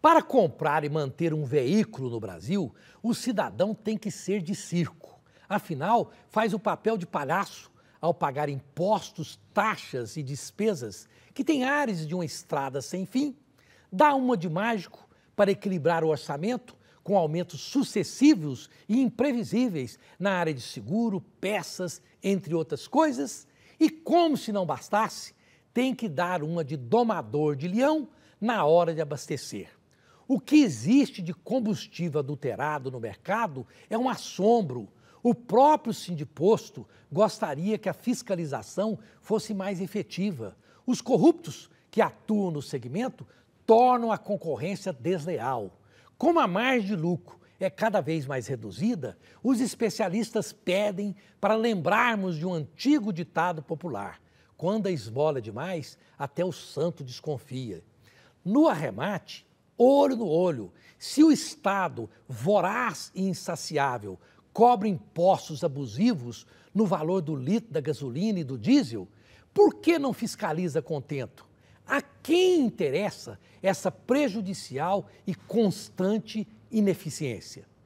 Para comprar e manter um veículo no Brasil, o cidadão tem que ser de circo. Afinal, faz o papel de palhaço ao pagar impostos, taxas e despesas que tem ares de uma estrada sem fim, dá uma de mágico para equilibrar o orçamento com aumentos sucessivos e imprevisíveis na área de seguro, peças, entre outras coisas, e como se não bastasse, tem que dar uma de domador de leão na hora de abastecer. O que existe de combustível adulterado no mercado é um assombro. O próprio sindiposto gostaria que a fiscalização fosse mais efetiva. Os corruptos que atuam no segmento tornam a concorrência desleal. Como a margem de lucro é cada vez mais reduzida, os especialistas pedem para lembrarmos de um antigo ditado popular: quando a esmola é demais, até o santo desconfia. No arremate, olho no olho. Se o Estado, voraz e insaciável, cobra impostos abusivos no valor do litro da gasolina e do diesel, por que não fiscaliza contento? A quem interessa essa prejudicial e constante ineficiência?